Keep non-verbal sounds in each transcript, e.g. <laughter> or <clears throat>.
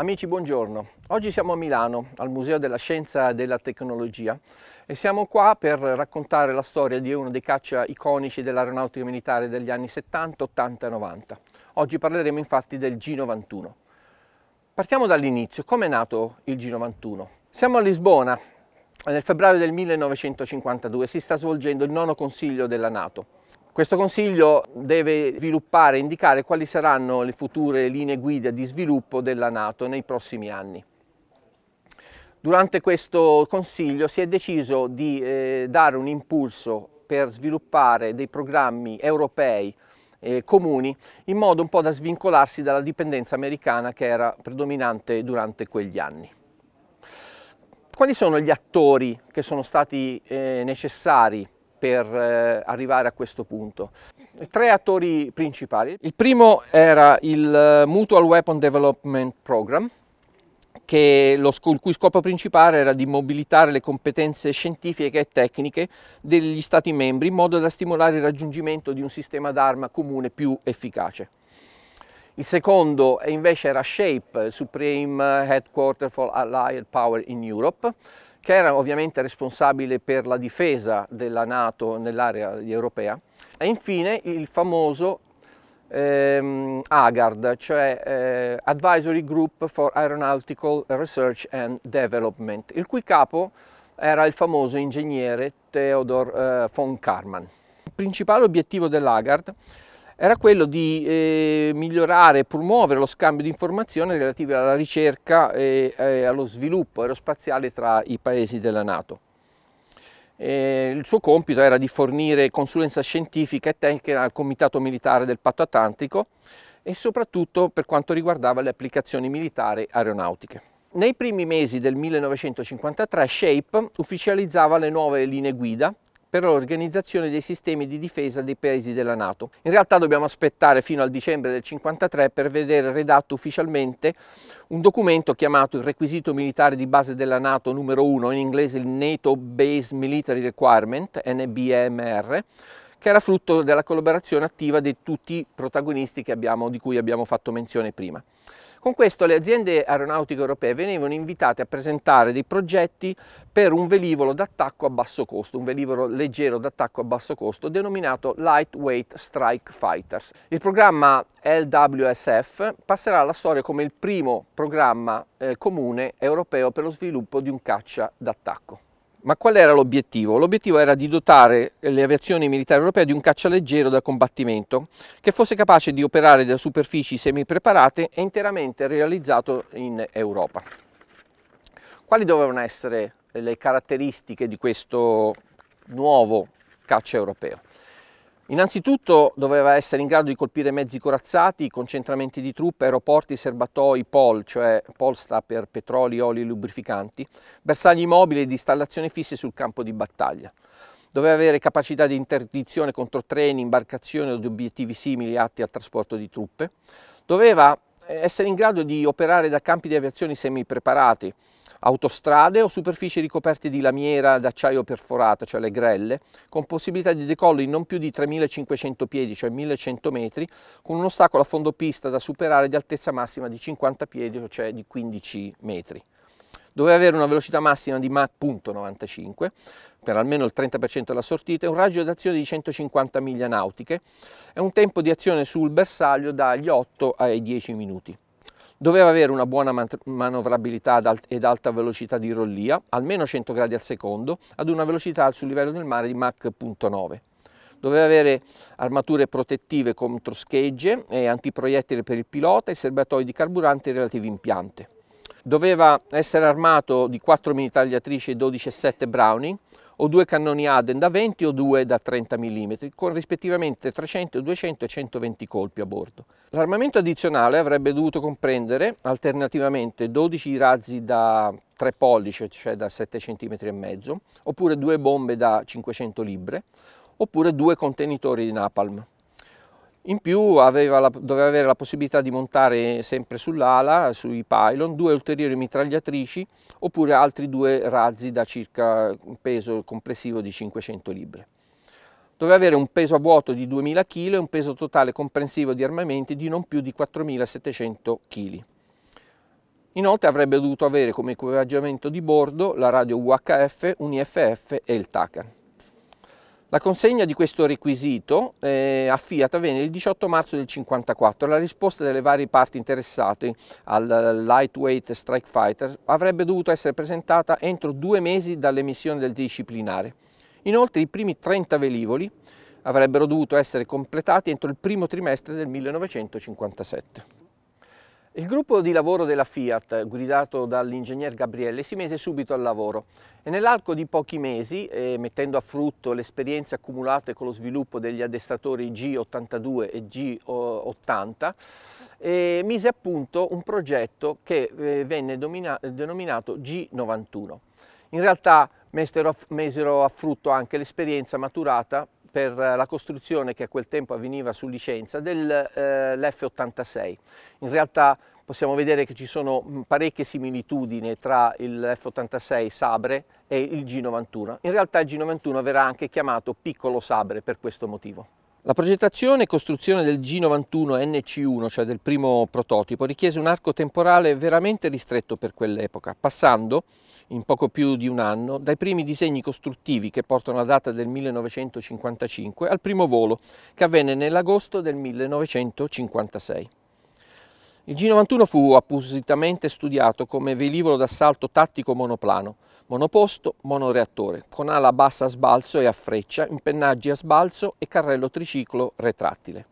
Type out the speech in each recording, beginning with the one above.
Amici, buongiorno. Oggi siamo a Milano, al Museo della Scienza e della Tecnologia e siamo qua per raccontare la storia di uno dei caccia iconici dell'aeronautica militare degli anni 70, 80 e 90. Oggi parleremo infatti del G91. Partiamo dall'inizio. Come è nato il G91? Siamo a Lisbona. Nel febbraio del 1952 si sta svolgendo il nono consiglio della Nato questo Consiglio deve sviluppare e indicare quali saranno le future linee guida di sviluppo della Nato nei prossimi anni. Durante questo Consiglio si è deciso di eh, dare un impulso per sviluppare dei programmi europei eh, comuni in modo un po' da svincolarsi dalla dipendenza americana che era predominante durante quegli anni. Quali sono gli attori che sono stati eh, necessari per eh, arrivare a questo punto. Tre attori principali. Il primo era il eh, Mutual Weapon Development Program, lo, il cui scopo principale era di mobilitare le competenze scientifiche e tecniche degli Stati membri in modo da stimolare il raggiungimento di un sistema d'arma comune più efficace. Il secondo invece era SHAPE, Supreme Headquarter for Allied Power in Europe, che era ovviamente responsabile per la difesa della Nato nell'area europea, e infine il famoso ehm, AGARD, cioè eh, Advisory Group for Aeronautical Research and Development, il cui capo era il famoso ingegnere Theodor eh, von Karman. Il principale obiettivo dell'AGARD era quello di eh, migliorare e promuovere lo scambio di informazioni relative alla ricerca e, e eh, allo sviluppo aerospaziale tra i paesi della Nato. E il suo compito era di fornire consulenza scientifica e tecnica al Comitato Militare del Patto Atlantico e soprattutto per quanto riguardava le applicazioni militari aeronautiche. Nei primi mesi del 1953 SHAPE ufficializzava le nuove linee guida per l'organizzazione dei sistemi di difesa dei paesi della Nato. In realtà dobbiamo aspettare fino al dicembre del 1953 per vedere redatto ufficialmente un documento chiamato il requisito militare di base della Nato numero 1, in inglese il NATO Base Military Requirement, NBMR, che era frutto della collaborazione attiva di tutti i protagonisti abbiamo, di cui abbiamo fatto menzione prima. Con questo le aziende aeronautiche europee venivano invitate a presentare dei progetti per un velivolo d'attacco a basso costo, un velivolo leggero d'attacco a basso costo denominato Lightweight Strike Fighters. Il programma LWSF passerà alla storia come il primo programma eh, comune europeo per lo sviluppo di un caccia d'attacco. Ma qual era l'obiettivo? L'obiettivo era di dotare le aviazioni militari europee di un caccialeggero da combattimento che fosse capace di operare da superfici semi-preparate e interamente realizzato in Europa. Quali dovevano essere le caratteristiche di questo nuovo caccia europeo? Innanzitutto doveva essere in grado di colpire mezzi corazzati, concentramenti di truppe, aeroporti, serbatoi, POL, cioè POL sta per petroli, oli e lubrificanti, bersagli mobili ed installazioni fisse sul campo di battaglia. Doveva avere capacità di interdizione contro treni, imbarcazioni o di obiettivi simili atti al trasporto di truppe. Doveva eh, essere in grado di operare da campi di aviazione semi preparati, autostrade o superfici ricoperte di lamiera d'acciaio perforata, cioè le grelle, con possibilità di decollo in non più di 3500 piedi, cioè 1100 metri, con un ostacolo a fondo pista da superare di altezza massima di 50 piedi, cioè di 15 metri. Doveva avere una velocità massima di ma.95 per almeno il 30% della sortita e un raggio d'azione di 150 miglia nautiche e un tempo di azione sul bersaglio dagli 8 ai 10 minuti. Doveva avere una buona man manovrabilità ed alta velocità di rollia, almeno 100 gradi al secondo, ad una velocità sul livello del mare di Mach.9. Doveva avere armature protettive contro schegge e antiproiettile per il pilota e serbatoi di carburante e relativi impianti. Doveva essere armato di 4 mitragliatrici e 12,7 Browning, o due cannoni Aden da 20 o due da 30 mm, con rispettivamente 300, 200 e 120 colpi a bordo. L'armamento addizionale avrebbe dovuto comprendere alternativamente 12 razzi da 3 pollici, cioè da 7 cm e mezzo, oppure due bombe da 500 libbre, oppure due contenitori di napalm. In più la, doveva avere la possibilità di montare sempre sull'ala, sui pylon, due ulteriori mitragliatrici oppure altri due razzi da circa un peso complessivo di 500 libbre. Doveva avere un peso a vuoto di 2000 kg e un peso totale comprensivo di armamenti di non più di 4700 kg. Inoltre avrebbe dovuto avere come equipaggiamento di bordo la radio UHF, un IFF e il TACAN. La consegna di questo requisito eh, a Fiat avvenne il 18 marzo del 1954. La risposta delle varie parti interessate al Lightweight Strike Fighter avrebbe dovuto essere presentata entro due mesi dall'emissione del disciplinare. Inoltre i primi 30 velivoli avrebbero dovuto essere completati entro il primo trimestre del 1957. Il gruppo di lavoro della Fiat, guidato dall'ingegner Gabriele, si mise subito al lavoro e nell'arco di pochi mesi, eh, mettendo a frutto le esperienze accumulate con lo sviluppo degli addestratori G82 e G80, eh, mise a punto un progetto che eh, venne denominato G91. In realtà mesero a frutto anche l'esperienza maturata per eh, la costruzione che a quel tempo avveniva su licenza dell'F86. Eh, In realtà possiamo vedere che ci sono mm, parecchie similitudini tra il F86 Sabre e il G91. In realtà il G91 verrà anche chiamato piccolo Sabre per questo motivo. La progettazione e costruzione del G91 NC1, cioè del primo prototipo, richiese un arco temporale veramente ristretto per quell'epoca, passando in poco più di un anno, dai primi disegni costruttivi che portano la data del 1955 al primo volo che avvenne nell'agosto del 1956. Il G91 fu appositamente studiato come velivolo d'assalto tattico monoplano, monoposto, monoreattore, con ala bassa a sbalzo e a freccia, impennaggi a sbalzo e carrello triciclo retrattile.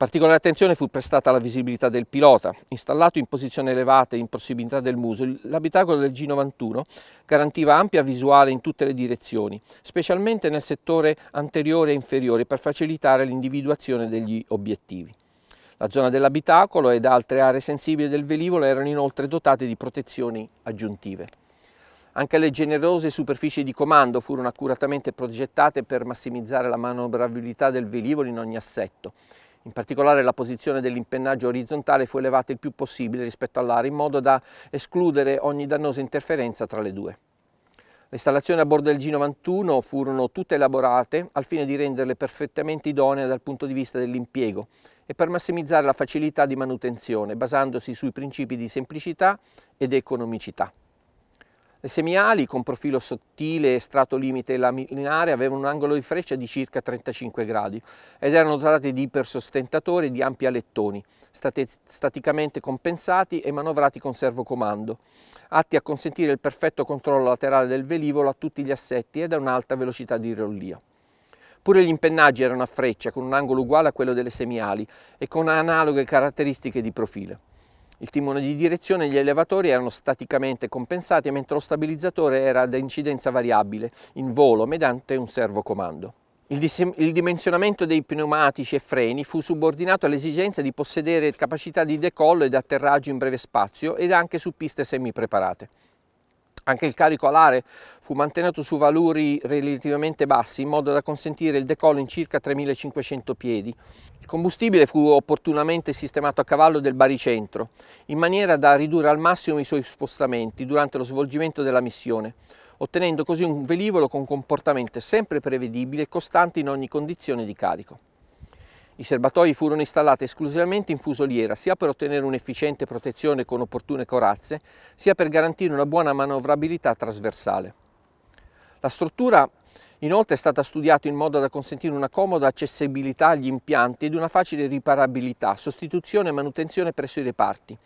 Particolare attenzione fu prestata alla visibilità del pilota. Installato in posizione elevata e in prossimità del muso, l'abitacolo del G91 garantiva ampia visuale in tutte le direzioni, specialmente nel settore anteriore e inferiore per facilitare l'individuazione degli obiettivi. La zona dell'abitacolo ed altre aree sensibili del velivolo erano inoltre dotate di protezioni aggiuntive. Anche le generose superfici di comando furono accuratamente progettate per massimizzare la manovrabilità del velivolo in ogni assetto. In particolare la posizione dell'impennaggio orizzontale fu elevata il più possibile rispetto all'area in modo da escludere ogni dannosa interferenza tra le due. Le installazioni a bordo del G91 furono tutte elaborate al fine di renderle perfettamente idonee dal punto di vista dell'impiego e per massimizzare la facilità di manutenzione basandosi sui principi di semplicità ed economicità. Le semiali con profilo sottile e strato limite laminare avevano un angolo di freccia di circa 35 gradi ed erano dotate di ipersostentatori di ampi alettoni, staticamente compensati e manovrati con servocomando, atti a consentire il perfetto controllo laterale del velivolo a tutti gli assetti ed a un'alta velocità di rollia. Pure gli impennaggi erano a freccia con un angolo uguale a quello delle semiali e con analoghe caratteristiche di profilo. Il timone di direzione e gli elevatori erano staticamente compensati mentre lo stabilizzatore era ad incidenza variabile, in volo, mediante un servocomando. Il, il dimensionamento dei pneumatici e freni fu subordinato all'esigenza di possedere capacità di decollo ed atterraggio in breve spazio ed anche su piste semi preparate. Anche il carico alare fu mantenuto su valori relativamente bassi in modo da consentire il decollo in circa 3500 piedi. Il combustibile fu opportunamente sistemato a cavallo del baricentro in maniera da ridurre al massimo i suoi spostamenti durante lo svolgimento della missione, ottenendo così un velivolo con comportamento sempre prevedibile e costante in ogni condizione di carico. I serbatoi furono installati esclusivamente in fusoliera, sia per ottenere un'efficiente protezione con opportune corazze, sia per garantire una buona manovrabilità trasversale. La struttura Inoltre è stata studiata in modo da consentire una comoda accessibilità agli impianti ed una facile riparabilità, sostituzione e manutenzione presso i reparti.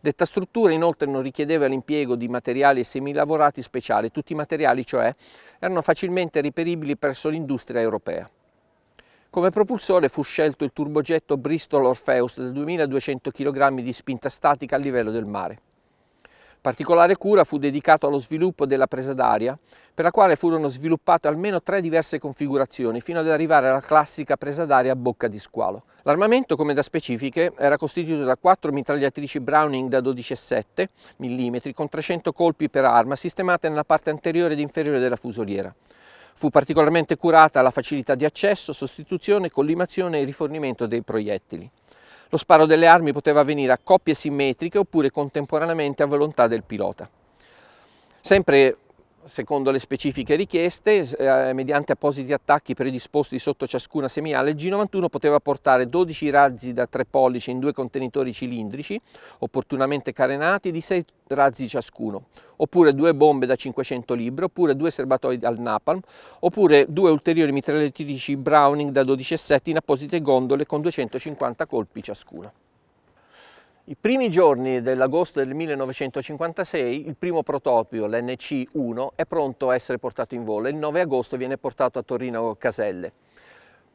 Detta struttura inoltre non richiedeva l'impiego di materiali semilavorati speciali, tutti i materiali cioè erano facilmente reperibili presso l'industria europea. Come propulsore fu scelto il turbogetto Bristol Orpheus da 2200 kg di spinta statica a livello del mare. Particolare cura fu dedicato allo sviluppo della presa d'aria, per la quale furono sviluppate almeno tre diverse configurazioni, fino ad arrivare alla classica presa d'aria a bocca di squalo. L'armamento, come da specifiche, era costituito da quattro mitragliatrici Browning da 12,7 mm con 300 colpi per arma, sistemate nella parte anteriore ed inferiore della fusoliera. Fu particolarmente curata la facilità di accesso, sostituzione, collimazione e rifornimento dei proiettili. Lo sparo delle armi poteva avvenire a coppie simmetriche oppure contemporaneamente a volontà del pilota. Sempre secondo le specifiche richieste, eh, mediante appositi attacchi predisposti sotto ciascuna seminale, il G91 poteva portare 12 razzi da 3 pollici in due contenitori cilindrici, opportunamente carenati, di 6 razzi ciascuno, oppure due bombe da 500 libri, oppure due serbatoi al napalm, oppure due ulteriori mitragliatrici Browning da 12,7 in apposite gondole con 250 colpi ciascuna. I primi giorni dell'agosto del 1956 il primo prototipo, l'NC-1, è pronto a essere portato in volo e il 9 agosto viene portato a Torino Caselle.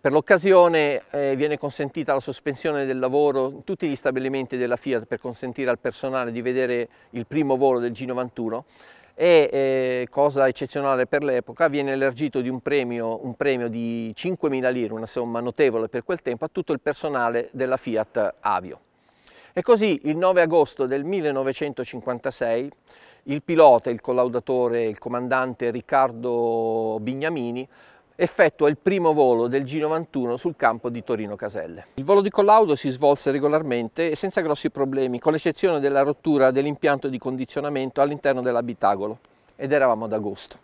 Per l'occasione eh, viene consentita la sospensione del lavoro in tutti gli stabilimenti della Fiat per consentire al personale di vedere il primo volo del G91 e, eh, cosa eccezionale per l'epoca, viene elargito di un premio, un premio di 5.000 lire, una somma notevole per quel tempo, a tutto il personale della Fiat Avio. E così il 9 agosto del 1956 il pilota, il collaudatore, il comandante Riccardo Bignamini effettua il primo volo del G91 sul campo di Torino Caselle. Il volo di collaudo si svolse regolarmente e senza grossi problemi, con l'eccezione della rottura dell'impianto di condizionamento all'interno dell'abitacolo ed eravamo ad agosto.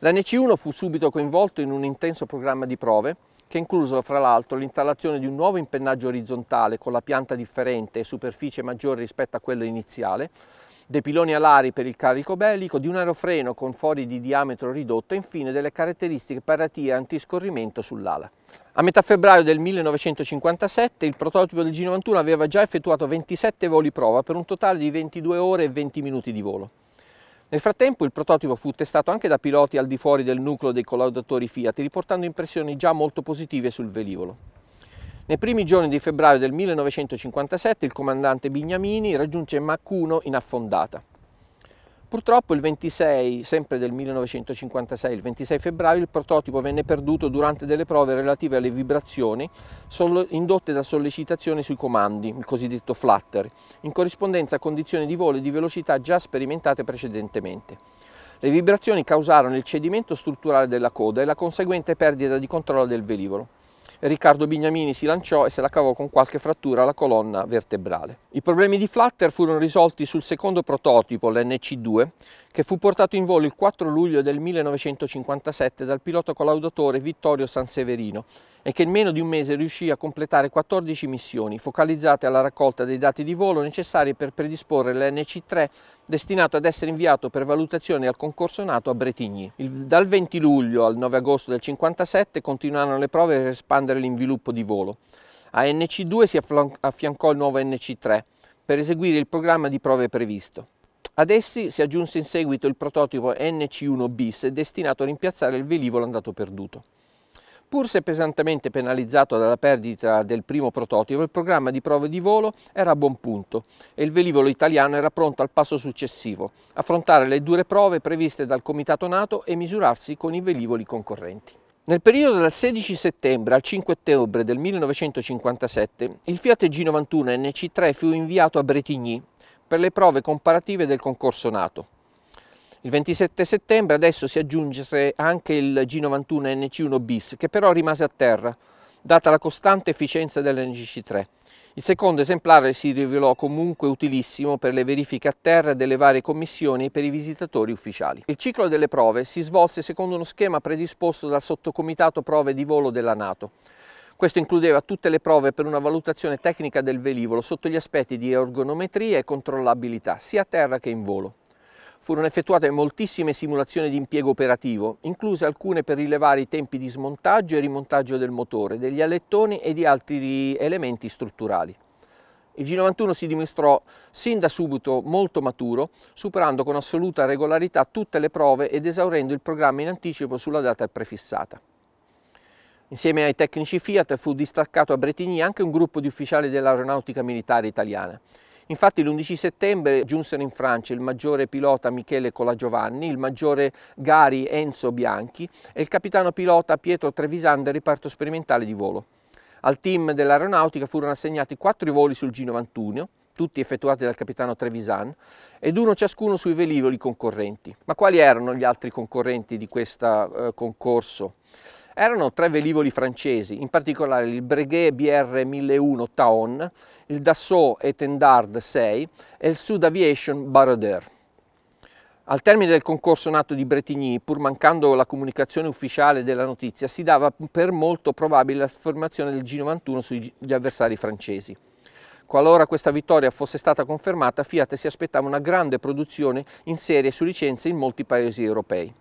La 1 fu subito coinvolto in un intenso programma di prove che inclusero fra l'altro l'installazione di un nuovo impennaggio orizzontale con la pianta differente e superficie maggiore rispetto a quello iniziale, dei piloni alari per il carico bellico, di un aerofreno con fori di diametro ridotto e infine delle caratteristiche paratie antiscorrimento sull'ala. A metà febbraio del 1957 il prototipo del G91 aveva già effettuato 27 voli prova per un totale di 22 ore e 20 minuti di volo. Nel frattempo il prototipo fu testato anche da piloti al di fuori del nucleo dei collaudatori Fiat, riportando impressioni già molto positive sul velivolo. Nei primi giorni di febbraio del 1957 il comandante Bignamini raggiunge 1 in affondata. Purtroppo il 26, sempre del 1956, il 26 febbraio, il prototipo venne perduto durante delle prove relative alle vibrazioni indotte da sollecitazioni sui comandi, il cosiddetto flutter, in corrispondenza a condizioni di volo e di velocità già sperimentate precedentemente. Le vibrazioni causarono il cedimento strutturale della coda e la conseguente perdita di controllo del velivolo. Riccardo Bignamini si lanciò e se la cavò con qualche frattura alla colonna vertebrale. I problemi di Flutter furono risolti sul secondo prototipo, l'NC2, che fu portato in volo il 4 luglio del 1957 dal pilota collaudatore Vittorio Sanseverino e che in meno di un mese riuscì a completare 14 missioni focalizzate alla raccolta dei dati di volo necessari per predisporre l'NC3 destinato ad essere inviato per valutazione al concorso nato a Bretigny. Il, dal 20 luglio al 9 agosto del 1957 continuarono le prove per espandere l'inviluppo di volo. A NC2 si affiancò il nuovo NC3 per eseguire il programma di prove previsto. Ad essi si aggiunse in seguito il prototipo NC1 bis destinato a rimpiazzare il velivolo andato perduto. Pur se pesantemente penalizzato dalla perdita del primo prototipo, il programma di prove di volo era a buon punto e il velivolo italiano era pronto al passo successivo, affrontare le dure prove previste dal Comitato NATO e misurarsi con i velivoli concorrenti. Nel periodo dal 16 settembre al 5 ottobre del 1957 il Fiat G91 NC3 fu inviato a Bretigny per le prove comparative del concorso NATO. Il 27 settembre adesso si aggiunse anche il G91 NC1 bis, che però rimase a terra, data la costante efficienza dell'NGC3. Il secondo esemplare si rivelò comunque utilissimo per le verifiche a terra delle varie commissioni e per i visitatori ufficiali. Il ciclo delle prove si svolse secondo uno schema predisposto dal sottocomitato prove di volo della Nato. Questo includeva tutte le prove per una valutazione tecnica del velivolo sotto gli aspetti di ergonometria e controllabilità, sia a terra che in volo furono effettuate moltissime simulazioni di impiego operativo, incluse alcune per rilevare i tempi di smontaggio e rimontaggio del motore, degli alettoni e di altri elementi strutturali. Il G91 si dimostrò sin da subito molto maturo, superando con assoluta regolarità tutte le prove ed esaurendo il programma in anticipo sulla data prefissata. Insieme ai tecnici Fiat fu distaccato a Bretigny anche un gruppo di ufficiali dell'aeronautica militare italiana. Infatti l'11 settembre giunsero in Francia il maggiore pilota Michele Colagiovanni, il maggiore Gari Enzo Bianchi e il capitano pilota Pietro Trevisan del reparto sperimentale di volo. Al team dell'aeronautica furono assegnati quattro voli sul G91, tutti effettuati dal capitano Trevisan, ed uno ciascuno sui velivoli concorrenti. Ma quali erano gli altri concorrenti di questo eh, concorso? Erano tre velivoli francesi, in particolare il Breguet BR 1001 Taon, il Dassault Etendard 6 e il Sud Aviation Baroder. Al termine del concorso nato di Bretigny, pur mancando la comunicazione ufficiale della notizia, si dava per molto probabile la formazione del G91 sugli avversari francesi. Qualora questa vittoria fosse stata confermata, Fiat si aspettava una grande produzione in serie su licenze in molti paesi europei.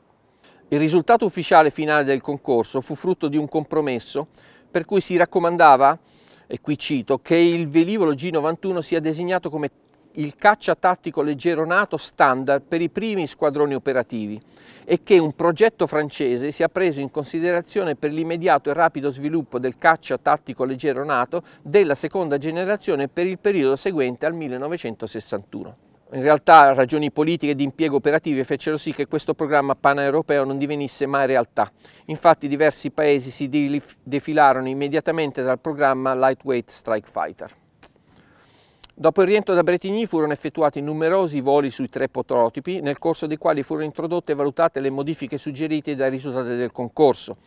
Il risultato ufficiale finale del concorso fu frutto di un compromesso per cui si raccomandava, e qui cito, che il velivolo G91 sia designato come il caccia tattico leggero nato standard per i primi squadroni operativi e che un progetto francese sia preso in considerazione per l'immediato e rapido sviluppo del caccia tattico leggero nato della seconda generazione per il periodo seguente al 1961. In realtà ragioni politiche di impiego operative fecero sì che questo programma paneuropeo non divenisse mai realtà. Infatti diversi paesi si defilarono immediatamente dal programma Lightweight Strike Fighter. Dopo il rientro da Bretigny furono effettuati numerosi voli sui tre prototipi, nel corso dei quali furono introdotte e valutate le modifiche suggerite dai risultati del concorso.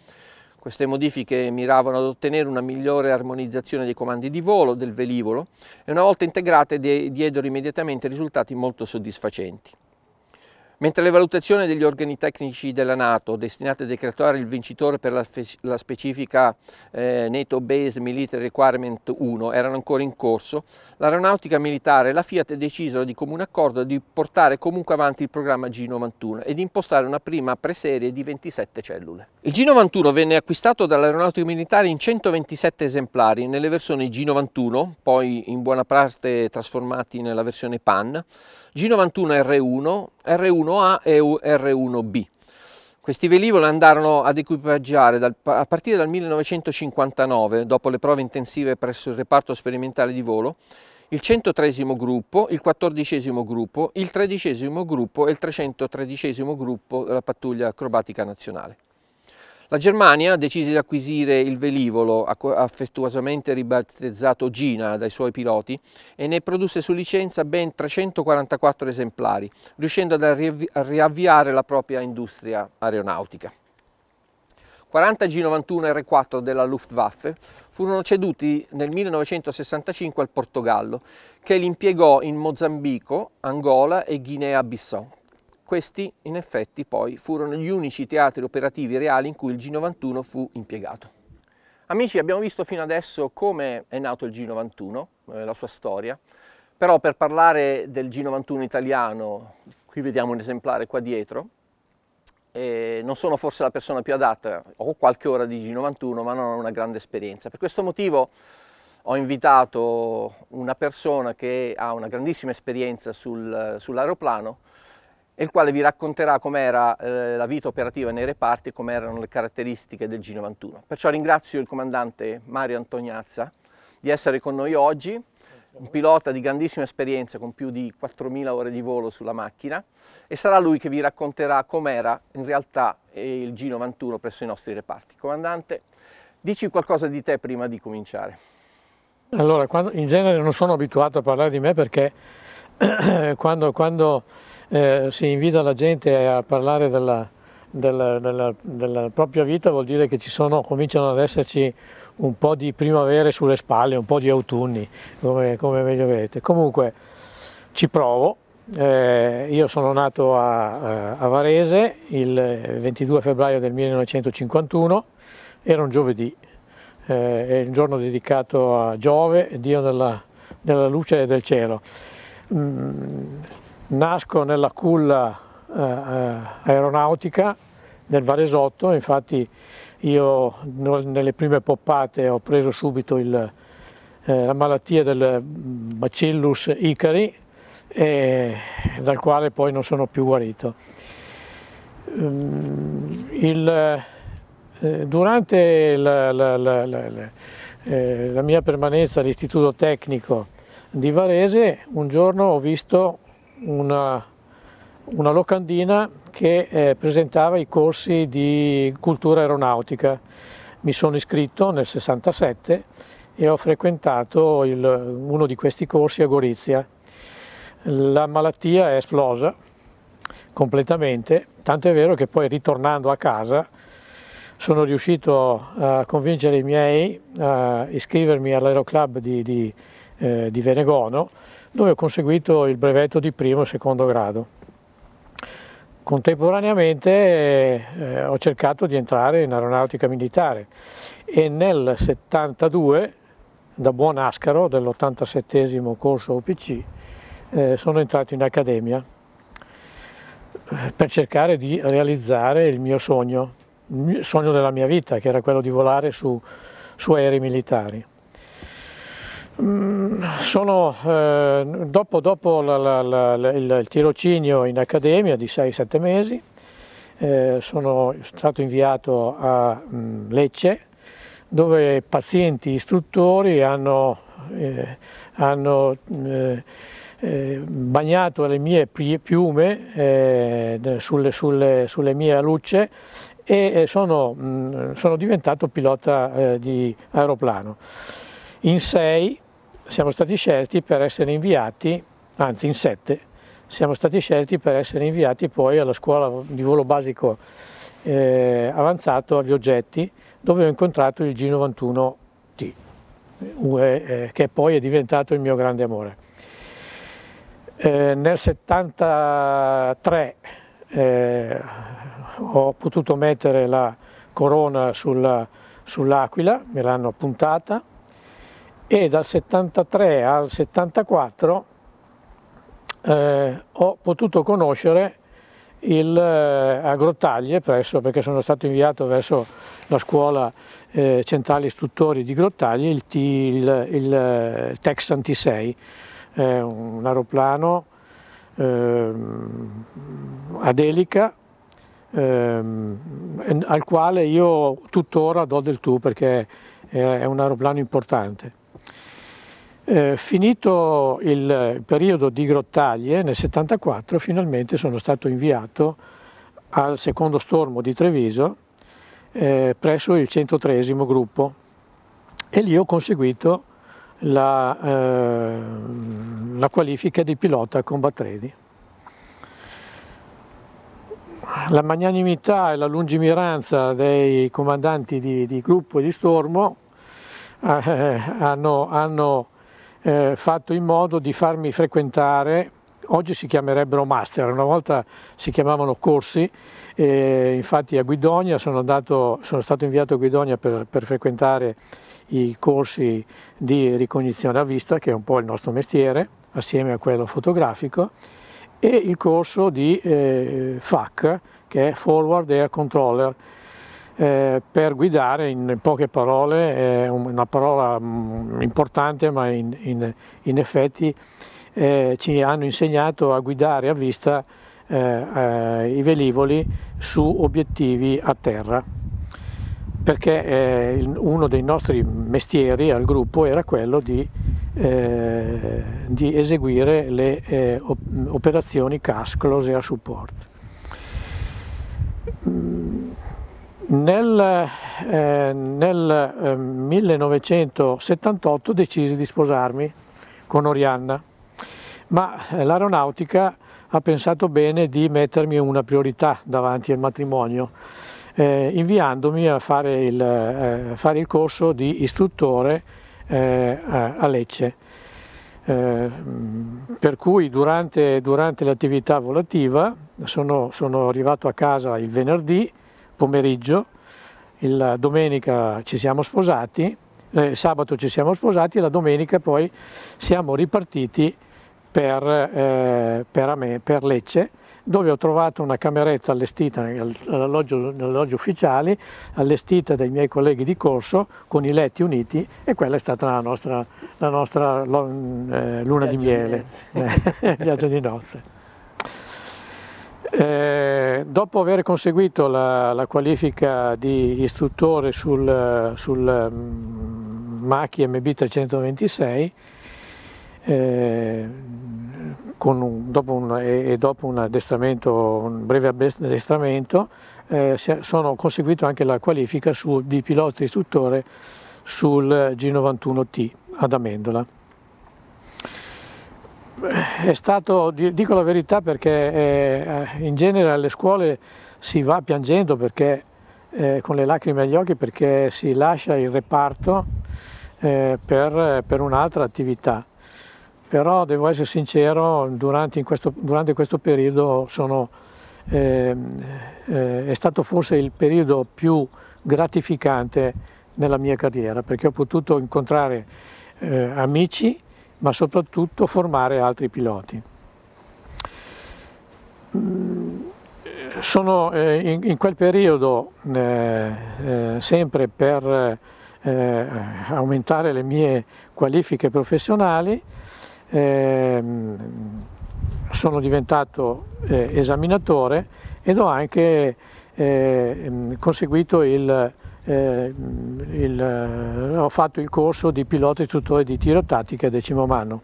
Queste modifiche miravano ad ottenere una migliore armonizzazione dei comandi di volo del velivolo e una volta integrate diedero immediatamente risultati molto soddisfacenti. Mentre le valutazioni degli organi tecnici della Nato destinate a decretare il vincitore per la, la specifica eh, NATO Base Military Requirement 1 erano ancora in corso, l'aeronautica militare e la Fiat decisero di comune accordo di portare comunque avanti il programma G91 e di impostare una prima preserie di 27 cellule. Il G91 venne acquistato dall'aeronautica militare in 127 esemplari nelle versioni G91, poi in buona parte trasformati nella versione PAN, G91 R1, R1 R1A e R1B. Questi velivoli andarono ad equipaggiare dal, a partire dal 1959, dopo le prove intensive presso il reparto sperimentale di volo, il 103 gruppo, il 14 gruppo, il 13 gruppo e il 313 gruppo della pattuglia acrobatica nazionale. La Germania decise di acquisire il velivolo affettuosamente ribattezzato Gina dai suoi piloti e ne produsse su licenza ben 344 esemplari, riuscendo a riavviare la propria industria aeronautica. 40 G91 R4 della Luftwaffe furono ceduti nel 1965 al Portogallo, che li impiegò in Mozambico, Angola e Guinea-Bissau. Questi in effetti poi furono gli unici teatri operativi reali in cui il G91 fu impiegato. Amici, abbiamo visto fino adesso come è nato il G91, eh, la sua storia, però per parlare del G91 italiano, qui vediamo un esemplare qua dietro, eh, non sono forse la persona più adatta, ho qualche ora di G91 ma non ho una grande esperienza. Per questo motivo ho invitato una persona che ha una grandissima esperienza sul, sull'aeroplano il quale vi racconterà com'era eh, la vita operativa nei reparti e come erano le caratteristiche del G91. Perciò ringrazio il comandante Mario Antoniazza di essere con noi oggi, un pilota di grandissima esperienza con più di 4.000 ore di volo sulla macchina e sarà lui che vi racconterà com'era in realtà eh, il G91 presso i nostri reparti. Comandante, dici qualcosa di te prima di cominciare. Allora, quando, in genere non sono abituato a parlare di me perché <clears throat> quando, quando eh, si invita la gente a parlare della, della, della, della, propria vita vuol dire che sono, cominciano ad esserci un po' di primavere sulle spalle, un po' di autunni, come, come meglio vedete. Comunque ci provo, eh, io sono nato a, eh, a, Varese il 22 febbraio del 1951, era un giovedì, eh, è un giorno dedicato a Giove, Dio della, della luce e del cielo. Mm, Nasco nella culla eh, eh aeronautica nel Varesotto, infatti io nelle prime poppate ho preso subito il, eh, la malattia del mm, Bacillus Icari e, dal quale poi non sono più guarito. Mm, il, eh, durante la, la, la, eh, la mia permanenza all'Istituto Tecnico di Varese un giorno ho visto una, una locandina che eh, presentava i corsi di cultura aeronautica. Mi sono iscritto nel 67 e ho frequentato il, uno di questi corsi a Gorizia. La malattia è esplosa completamente, tanto è vero che poi ritornando a casa sono riuscito a convincere i miei a iscrivermi all'aeroclub di, di eh, di Venegono, dove ho conseguito il brevetto di primo e secondo grado. Contemporaneamente eh, ho cercato di entrare in aeronautica militare e nel 72, da buon ascaro dell'87 corso OPC, eh, sono entrato in accademia eh, per cercare di realizzare il mio sogno, il sogno della mia vita, che era quello di volare su, su aerei militari. Sono, eh, dopo, dopo la, la, la, il, il, tirocinio in accademia di 6-7 mesi, eh, sono stato inviato a mh, mm, Lecce, dove pazienti istruttori hanno, eh, hanno eh, eh, bagnato le mie piume eh, sulle, sulle, sulle mie luce e sono, mh, mm, sono diventato pilota di aeroplano. In sei siamo stati scelti per essere inviati, anzi in sette, siamo stati scelti per essere inviati poi alla scuola di volo basico eh, avanzato a Vioggetti dove ho incontrato il G91T, eh, che poi è diventato il mio grande amore. Eh, nel 73 eh, ho potuto mettere la corona sull'aquila, sull me l'hanno appuntata, e dal 73 al 74 eh, ho potuto conoscere il, eh, a Grottaglie, presso, perché sono stato inviato verso la scuola eh, centrale istruttori di Grottaglie, il, il, il Texan T6, eh, un aeroplano ehm, ad elica ehm, al quale io tuttora do del tu perché è un aeroplano importante. Eh, finito il periodo di grottaglie, nel 74 finalmente sono stato inviato al secondo stormo di Treviso eh, presso il 103 gruppo e lì ho conseguito la, eh, la qualifica di pilota combattredi. La magnanimità e la lungimiranza dei comandanti di, di gruppo e di stormo eh, hanno, hanno eh, fatto in modo di farmi frequentare oggi si chiamerebbero master, una volta si chiamavano corsi, infatti a Guidonia sono, andato, sono, stato inviato a Guidonia per, per, frequentare i corsi di ricognizione a vista, che è un po' il nostro mestiere, assieme a quello fotografico, e il corso di eh, FAC, che è Forward Air Controller, eh, per guidare in poche parole, è eh, una parola mm, importante ma in, in, in effetti eh, ci hanno insegnato a guidare a vista eh, eh i velivoli su obiettivi a terra perché eh, uno dei nostri mestieri al gruppo era quello di, di eseguire le operazioni CAS, close air support. Nel, eh, nel 1978 eh, decisi di sposarmi con Orianna, ma eh, l'aeronautica ha pensato bene di mettermi una priorità davanti al matrimonio, eh, inviandomi a fare il, eh, fare il, corso di istruttore a Lecce. Eh, per cui durante, durante l'attività volativa sono, sono, arrivato a casa il venerdì pomeriggio, la eh, domenica ci siamo sposati, eh, sabato ci siamo sposati e la domenica poi siamo ripartiti per, eh, per, me, per Lecce, dove ho trovato una cameretta allestita nell'alloggio ufficiale, allestita dai miei colleghi di corso, con i letti uniti, e quella è stata la nostra, la nostra eh, luna viaggio di miele, di <laughs> viaggio di nozze. Eh, dopo aver conseguito la, la, qualifica di istruttore sul, sul mm, Machi MB326, eh, un, dopo un, e dopo un, un breve addestramento, eh, sono conseguito anche la qualifica su, di pilota istruttore sul G91T ad Amendola è stato, dico la verità perché eh, in genere alle scuole si va piangendo perché, eh, con le lacrime agli occhi perché si lascia il reparto eh, per, per un'altra attività. Però devo essere sincero, durante questo, durante questo periodo sono, ehm, eh, è stato forse il periodo più gratificante nella mia carriera perché ho potuto incontrare eh, amici ma soprattutto formare altri piloti. Mm, sono eh, in quel periodo, eh, eh, sempre per aumentare le mie qualifiche professionali, ehm, sono diventato esaminatore ed ho anche ehm, conseguito il eh, il, eh, ho fatto il corso di pilota istruttore di tiro tattica decimo mano.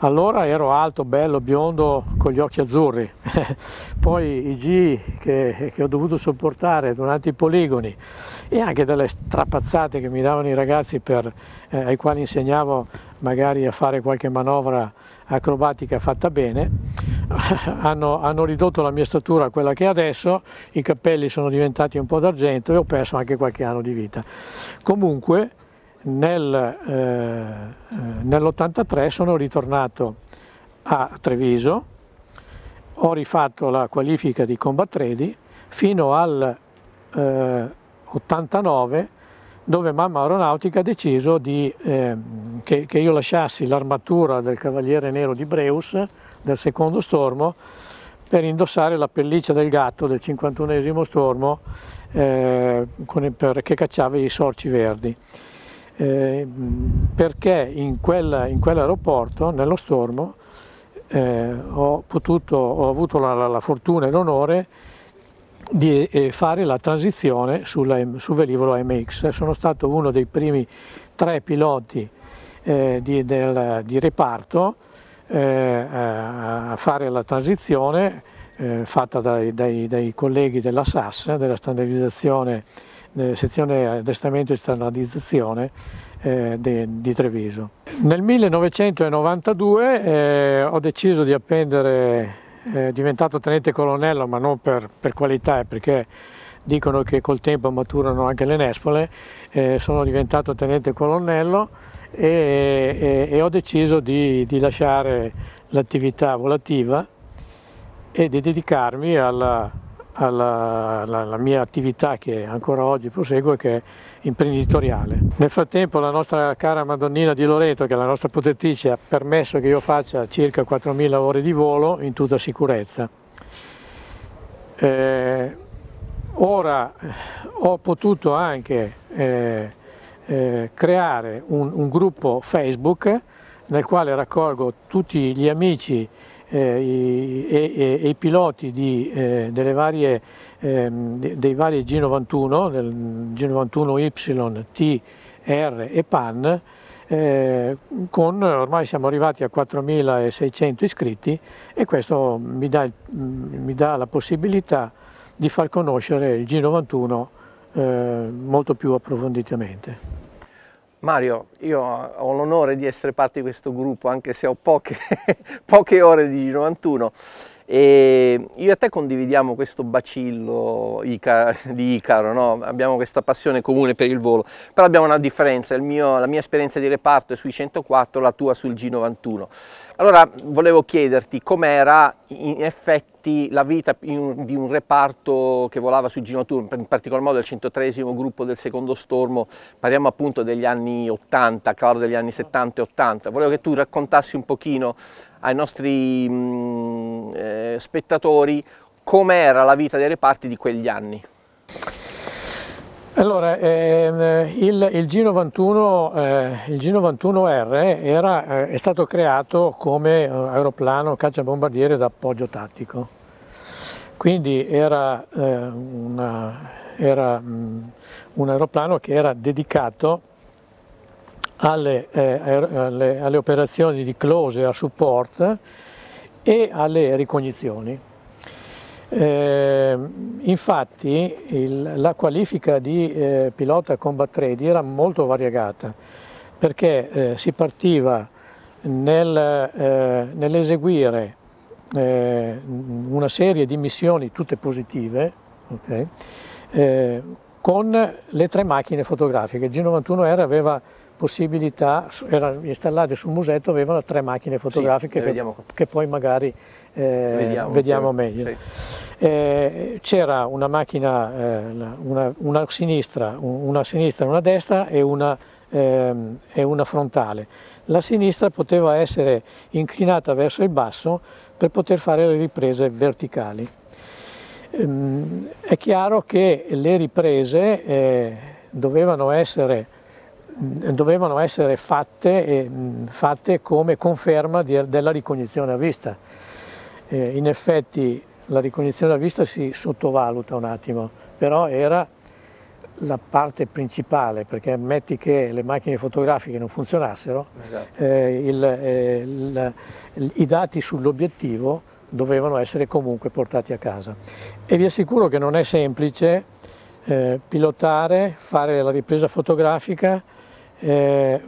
Allora ero alto, bello, biondo, con gli occhi azzurri. <laughs> Poi i G che, che, ho dovuto sopportare durante i poligoni e anche delle strapazzate che mi davano i ragazzi per, eh, ai quali insegnavo magari a fare qualche manovra acrobatica fatta bene, <laughs> hanno, hanno, ridotto la mia statura a quella che è adesso, i capelli sono diventati un po' d'argento e ho perso anche qualche anno di vita. Comunque nel, eh, nell'83 sono ritornato a Treviso, ho rifatto la qualifica di combattredi fino al eh, 89 dove Mamma Aeronautica ha deciso di, eh, che, che, io lasciassi l'armatura del Cavaliere Nero di Breus, del secondo stormo, per indossare la pelliccia del gatto del 51 stormo eh, con, per, che cacciava i sorci verdi. Eh, perché in, quel, in quell'aeroporto, nello stormo, eh, ho, potuto, ho avuto la, la, la fortuna e l'onore di eh, fare la transizione sulla, sul velivolo MX. Sono stato uno dei primi tre piloti eh, di, del, di, reparto eh, eh, a fare la transizione eh, fatta dai, dai, dai, colleghi della SAS, della standardizzazione, della eh, sezione addestramento e standardizzazione de, di Treviso. Nel 1992 ho deciso di appendere eh, diventato tenente colonnello, ma non per, per qualità, è eh, perché dicono che col tempo maturano anche le nespole, eh, sono diventato tenente colonnello e, e, e ho deciso di, di lasciare l'attività volativa e di dedicarmi alla, alla, alla, alla mia attività che ancora oggi prosegue, che è imprenditoriale. Nel frattempo la nostra cara Madonnina di Loreto, che è la nostra protettrice, ha permesso che io faccia circa 4.000 ore di volo in tutta sicurezza. Eh, ora eh, ho potuto anche eh, eh, creare un, un, gruppo Facebook nel quale raccolgo tutti gli amici eh, e, i, i, i piloti di, eh, delle varie Ehm, dei vari G91, del G91Y, T, R e PAN, eh, con ormai siamo arrivati a 4.600 iscritti e questo mi dà, mm, mi dà, la possibilità di far conoscere il G91 eh, molto più approfonditamente. Mario, io ho l'onore di essere parte di questo gruppo anche se ho poche, <laughs> poche ore di G91 e io e te condividiamo questo bacillo Ica, di Icaro, no? abbiamo questa passione comune per il volo, però abbiamo una differenza, mio, la mia esperienza di reparto è sui 104, la tua sul G91. Allora volevo chiederti com'era in effetti la vita un, di un reparto che volava sui G91, in particolar modo il 103 gruppo del secondo stormo, parliamo appunto degli anni 80, a cavallo degli anni 70 e 80. Volevo che tu raccontassi un pochino ai nostri mh, mm, eh, spettatori com'era la vita dei reparti di quegli anni. Allora, ehm, il, il, G91, eh, il G91R era, eh, è stato creato come aeroplano cacciabombardiere d'appoggio tattico, quindi era, eh, una, era mh, mm, un aeroplano che era dedicato alle, eh, er, alle, alle operazioni di close a support e alle ricognizioni. Eh, infatti il, la qualifica di eh, pilota combat ready era molto variegata perché eh, si partiva nel, eh, nell'eseguire eh, una serie di missioni tutte positive okay, eh, con le tre macchine fotografiche. Il G91R aveva possibilità, erano installate sul musetto, avevano tre macchine fotografiche sì, eh, che, che, poi magari eh, vediamo, vediamo meglio. Sì. Eh, c'era una macchina, eh, una, una, sinistra, una sinistra, una destra e una, ehm, e una frontale. La sinistra poteva essere inclinata verso il basso per poter fare le riprese verticali. Ehm, è chiaro che le riprese eh, dovevano essere dovevano essere fatte, mm, fatte come conferma di, della ricognizione a vista. Eh, in effetti la ricognizione a vista si sottovaluta un attimo, però era la parte principale, perché ammetti che le macchine fotografiche non funzionassero, esatto. eh, il, eh, il, i dati sull'obiettivo dovevano essere comunque portati a casa. E vi assicuro che non è semplice eh, pilotare, fare la ripresa fotografica eh,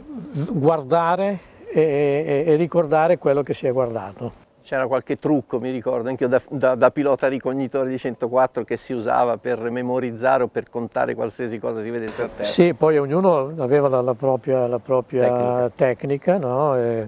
guardare e, e, e ricordare quello che si è guardato c'era qualche trucco, mi ricordo, anche io da, da, da, pilota ricognitore di 104 che si usava per memorizzare o per contare qualsiasi cosa si vedesse a terra. Sì, poi ognuno aveva la, la propria, la propria tecnica, tecnica no? e,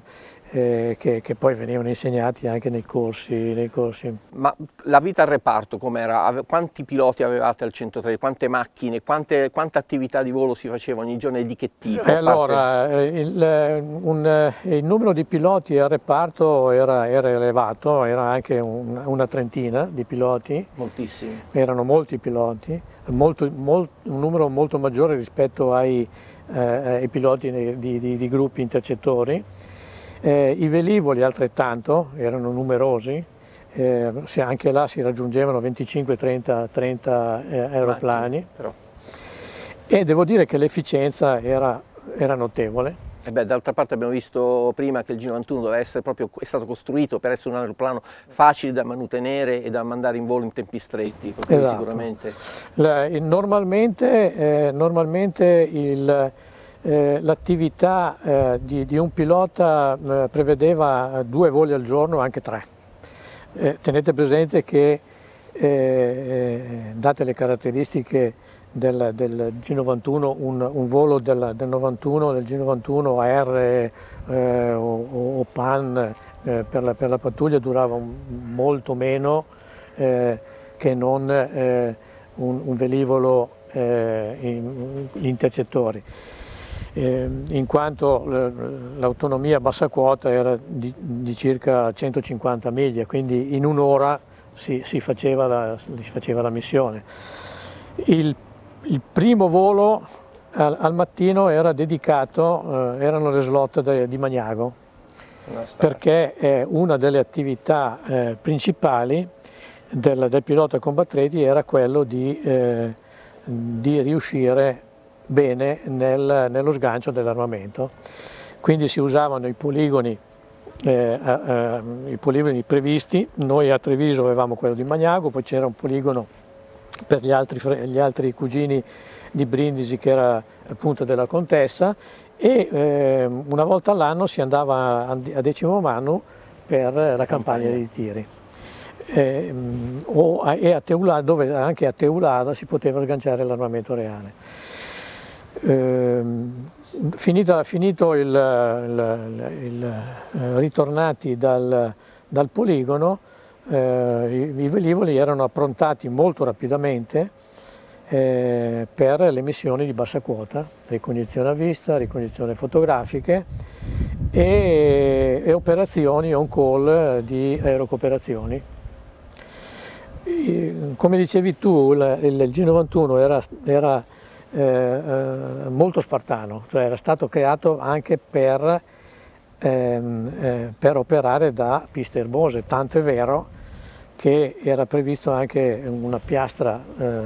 eh, che, che, poi venivano insegnati anche nei corsi, nei corsi. Ma la vita al reparto com'era? Quanti piloti avevate al 103? Quante macchine? Quante, quante attività di volo si faceva ogni giorno e di che tipo? Eh, allora, parte... Eh, il, eh, un, eh, il, numero di piloti al reparto era, era elevato, era anche un, una trentina di piloti. Moltissimi. Erano molti piloti, molto, molto, un numero molto maggiore rispetto ai, eh, ai piloti di, di, di gruppi intercettori. Eh, I velivoli altrettanto, erano numerosi, eh, anche là si raggiungevano 25-30 eh, aeroplani e devo dire che l'efficienza era, era notevole. Eh d'altra parte abbiamo visto prima che il G91 essere proprio, è stato costruito per essere un aeroplano facile da mantenere e da mandare in volo in tempi stretti, esatto. sicuramente. normalmente, eh, normalmente il, eh, L'attività eh, di, di, un pilota eh, prevedeva eh, due voli al giorno, anche tre. Eh, tenete presente che, eh, date le caratteristiche del, del G91, un, un volo del, del, 91, del G91 AR o, o, PAN per la, per, la, pattuglia durava un, molto meno che non un, un velivolo in, gli intercettori. Ehm, in quanto l'autonomia a bassa quota era di, di, circa 150 miglia, quindi in un'ora si, si, si, faceva la missione. Il, il primo volo al, al mattino era dedicato, eh, erano le slot de, di Magnago, perché è una delle attività eh, principali del, del pilota combattredi era quello di, eh, di riuscire bene nel, nello sgancio dell'armamento. Quindi si usavano i poligoni, eh, eh, i poligoni previsti, noi a Treviso avevamo quello di Magnago, poi c'era un poligono per gli altri, gli altri, cugini di Brindisi che era appunto della contessa e eh, una volta all'anno si andava a decimo mano per la campagna dei tiri. Eh, o, e a Teulada, dove anche a Teulada si poteva sganciare l'armamento reale. Eh, finito, finito il, il, il, eh, ritornati dal, dal poligono, eh, i, i, velivoli erano approntati molto rapidamente eh, per le missioni di bassa quota, ricognizione a vista, ricognizione fotografiche e, e operazioni on call di aerocooperazioni. Come dicevi tu, il, G91 era, era eh, eh, molto spartano, cioè era stato creato anche per, ehm, eh, per, operare da piste erbose, tanto è vero che era previsto anche una piastra, eh,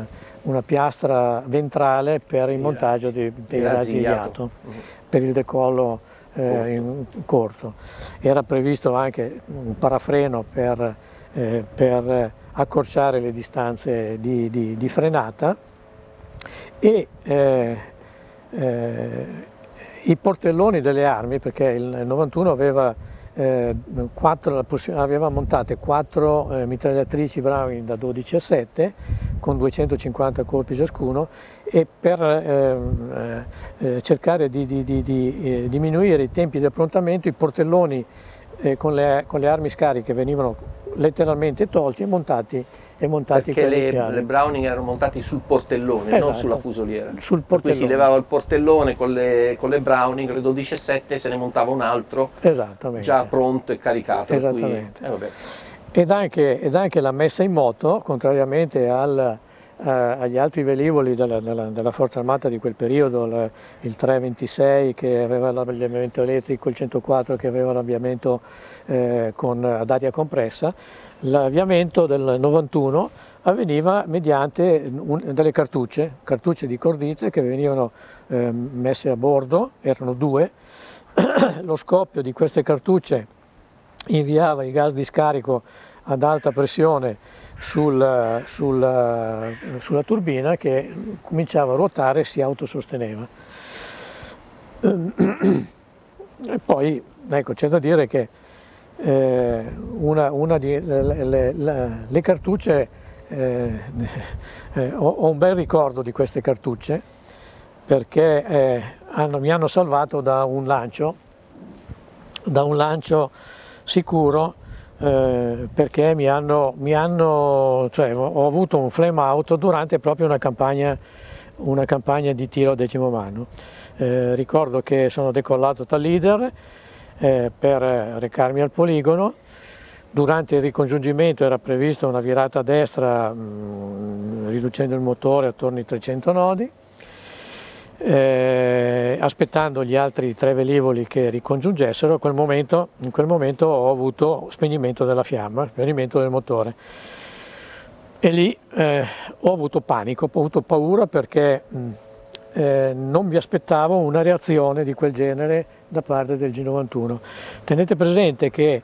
una piastra ventrale per il montaggio dei razzi iato, mm-hmm. per il decollo eh, corto. In, corto. Era previsto anche un parafreno per, eh, per accorciare le distanze di, di, di frenata e eh, eh, i portelloni delle armi, perché il 91 aveva, eh, quattro, aveva montate quattro eh, mitragliatrici Browning da 12 a 7 con 250 colpi ciascuno e per ehm, eh, eh, cercare di, di, di, di diminuire i tempi di approntamento i portelloni con le, con, le, armi scariche venivano letteralmente tolti e montati e montati Perché le, le, Browning erano montate sul portellone, esatto. non sulla fusoliera. Sul portellone. si levava il portellone con le, con le Browning, le 12,7 se ne montava un altro già pronto e caricato. Esattamente. Cui, eh, ed, anche, ed anche la messa in moto, contrariamente al eh, agli altri velivoli della, della, della, Forza Armata di quel periodo, la, il 326 che aveva l'abbigliamento elettrico, il 104 che aveva l'abbigliamento eh, ad aria compressa, l'avviamento del 91 avveniva mediante un, delle cartucce, cartucce di cordite che venivano eh, messe a bordo, erano due, <coughs> lo scoppio di queste cartucce inviava i gas di scarico ad alta pressione sul, sulla, sulla turbina che cominciava a ruotare e si autososteneva. E poi ecco, c'è da dire che eh, una, una di, le, le, le, le cartucce, eh, eh, ho, ho, un bel ricordo di queste cartucce perché eh, hanno, mi hanno salvato da un lancio, da un lancio sicuro eh, perché mi hanno, mi hanno, cioè, ho avuto un flame out durante proprio una campagna, una campagna di tiro a decimo mano. Eh, ricordo che sono decollato dal leader eh, per recarmi al poligono, durante il ricongiungimento era prevista una virata a destra mh, mm, riducendo il motore attorno ai 300 nodi, eh, aspettando gli altri tre velivoli che ricongiungessero, in quel, momento, in quel momento ho avuto spegnimento della fiamma, spegnimento del motore e lì eh, ho avuto panico, ho avuto paura perché mh, eh, non mi aspettavo una reazione di quel genere da parte del G91. Tenete presente che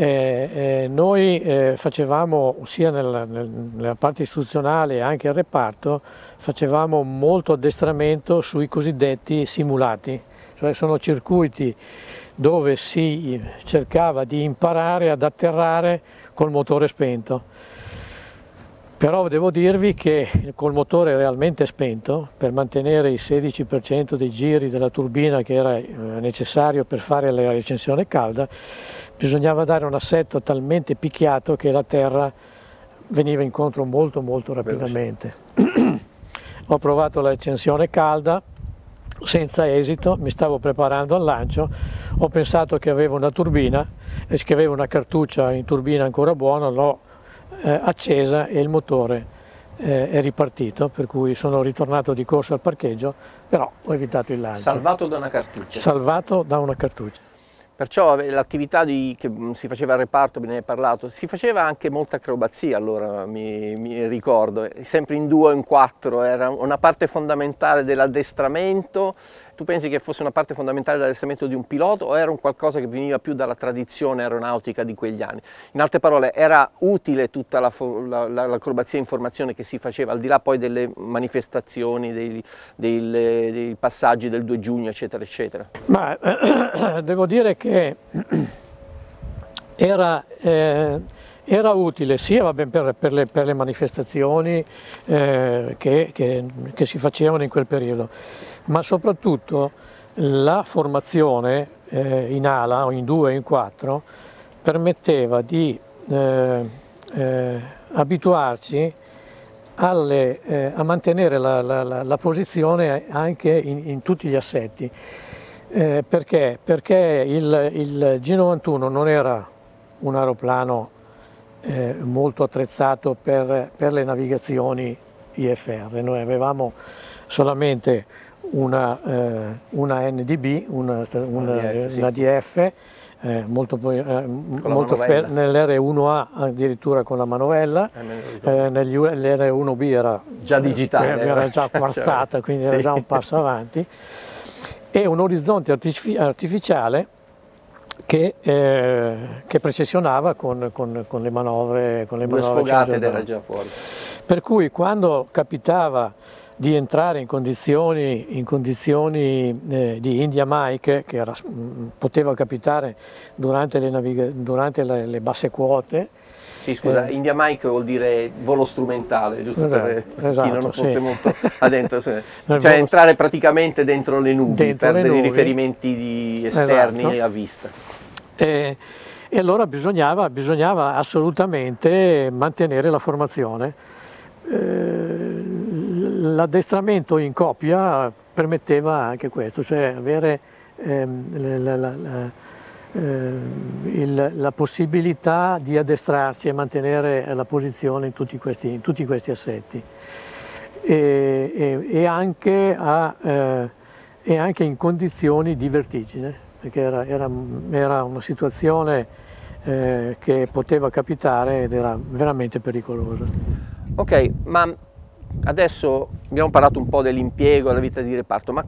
eh, eh, noi eh, facevamo, sia nella, nel, nella parte istituzionale e anche al reparto, facevamo molto addestramento sui cosiddetti simulati, cioè sono circuiti dove si cercava di imparare ad atterrare col motore spento. Però devo dirvi che col motore realmente spento, per mantenere il 16% dei giri della turbina che era eh, necessario per fare la recensione calda, bisognava dare un assetto talmente picchiato che la terra veniva incontro molto molto rapidamente. Ho provato l'accensione calda, senza esito, mi stavo preparando al lancio, ho pensato che avevo una turbina, che avevo una cartuccia in turbina ancora buona, l'ho eh, accesa e il motore eh, è ripartito, per cui sono ritornato di corsa al parcheggio, però ho evitato il lancio. Salvato da una cartuccia. Salvato da una cartuccia. Perciò eh, l'attività che mm, si faceva al reparto, ne hai parlato, si faceva anche molta acrobazia allora, mi, mi ricordo, sempre in due o in quattro, era una parte fondamentale dell'addestramento tu pensi che fosse una parte fondamentale dell'addestramento di un pilota o era un qualcosa che veniva più dalla tradizione aeronautica di quegli anni? In altre parole, era utile tutta l'acrobazia la, informazione che si faceva, al di là poi delle manifestazioni, dei, dei, dei passaggi del 2 giugno, eccetera, eccetera? Ma <clears throat> devo dire che <clears throat> era... Eh era utile sia vabbè, per, per, le, per, le, manifestazioni eh, che, che, che si facevano in quel periodo, ma soprattutto la formazione eh, in ala o in due o in quattro permetteva di eh, eh, abituarci alle, eh, a mantenere la, la, la posizione anche in, in, tutti gli assetti. Eh, perché? Perché il, il G91 non era un aeroplano eh, molto attrezzato per, per, le navigazioni IFR. Noi avevamo solamente una, eh, una NDB, una, una, una sì. DF, eh, molto, eh, molto nell'R1A addirittura con la manovella, eh, eh nell'R1B era già digitale, era già quarzata, <laughs> certo. cioè, quindi sì. era già un passo avanti, e un orizzonte artificiale che, eh, che precessionava con, con, con, le manovre. Con le Due manovre sfogate del era fuori. Per cui quando capitava di entrare in condizioni, in condizioni eh, di India Mike, che era, mh, mm, mm, poteva capitare durante le, durante le, le basse quote, sì, scusa, eh. India Mike vuol dire volo strumentale, giusto esatto, per esatto, chi non esatto, fosse sì. molto <laughs> addentro, cioè entrare praticamente dentro le nubi dentro per le dei nubi. riferimenti esterni esatto. a vista. E, e allora bisognava, bisognava, assolutamente mantenere la formazione. Eh, l'addestramento in coppia permetteva anche questo, cioè avere ehm, la, la, ehm, la, la, possibilità di addestrarsi e mantenere la posizione in tutti questi, in tutti questi assetti. E, e, e, anche a, eh, e anche in condizioni di vertigine perché era, era, era una situazione eh, che poteva capitare ed era veramente pericolosa. Ok, ma adesso abbiamo parlato un po' dell'impiego, della vita di reparto, ma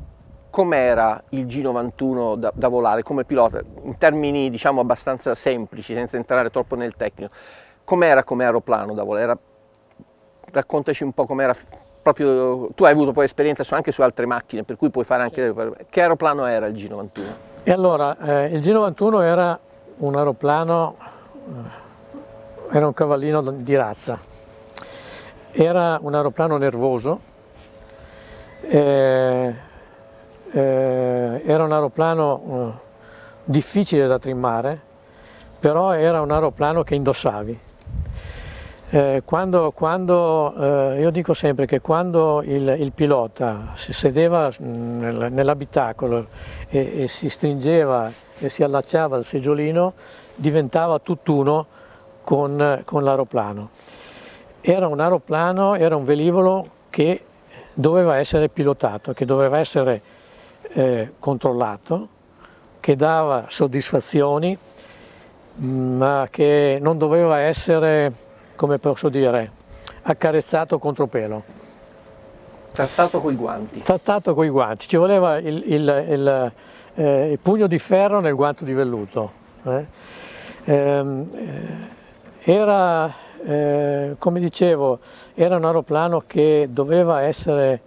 com'era il G91 da, da, volare come pilota, in termini diciamo abbastanza semplici, senza entrare troppo nel tecnico, com'era come aeroplano da volare? Era... Raccontaci un po' com'era proprio, tu hai avuto poi esperienza anche su altre macchine, per cui puoi fare anche, che aeroplano era il G91? E allora, eh, il G91 era un aeroplano, eh, era un cavallino di razza, era un aeroplano nervoso, eh, eh, era un aeroplano eh, difficile da trimmare, però era un aeroplano che indossavi. Eh, quando, quando, eh, io dico sempre che quando il, il pilota si sedeva mm, nell'abitacolo e, e, si stringeva e si allacciava al seggiolino diventava tutt'uno con, con l'aeroplano. Era un aeroplano, era un velivolo che doveva essere pilotato, che doveva essere eh, controllato, che dava soddisfazioni, mm, ma che non doveva essere come posso dire, accarezzato contro pelo. Trattato con i guanti. Trattato con i guanti, ci voleva il, il, il, eh, il, pugno di ferro nel guanto di velluto. Eh? Ehm, eh, era, eh, come dicevo, era un aeroplano che doveva essere